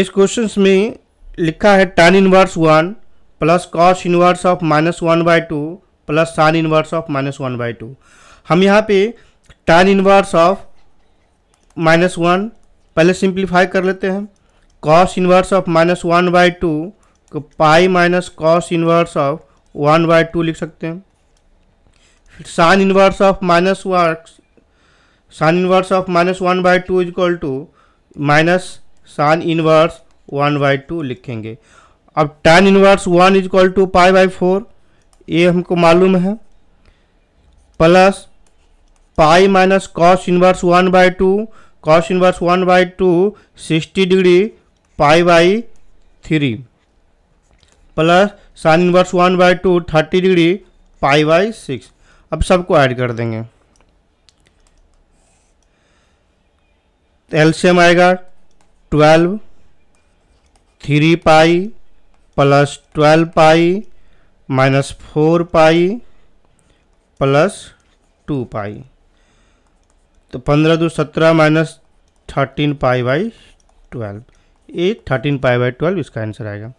इस क्वेश्चन में लिखा है tan inverse one plus cos inverse of minus one by two plus sine inverse of minus one by two हम यहाँ पे tan inverse of minus one पहले simplify कर लेते हैं cos inverse of minus one by two को pi minus cos inverse of one by two लिख सकते हैं फिर sine inverse of minus one sine inverse of minus one by two is equal to minus sine inverse one by two लिखेंगे अब tan inverse one is equal to pi by four ये हमको मालूम है plus pi minus cos inverse one by two cos inverse one by two sixty degree pi by three plus sine inverse one by two thirty degree pi by six अब सबको add कर देंगे तो LCM आएगा twelve three pi plus twelve pi minus four pi plus to पाई तो पंद्रह दो सत्रह minus thirteen pi by twelve ये थर्टीन पाई बाई ट्वेल्व इसका आंसर आएगा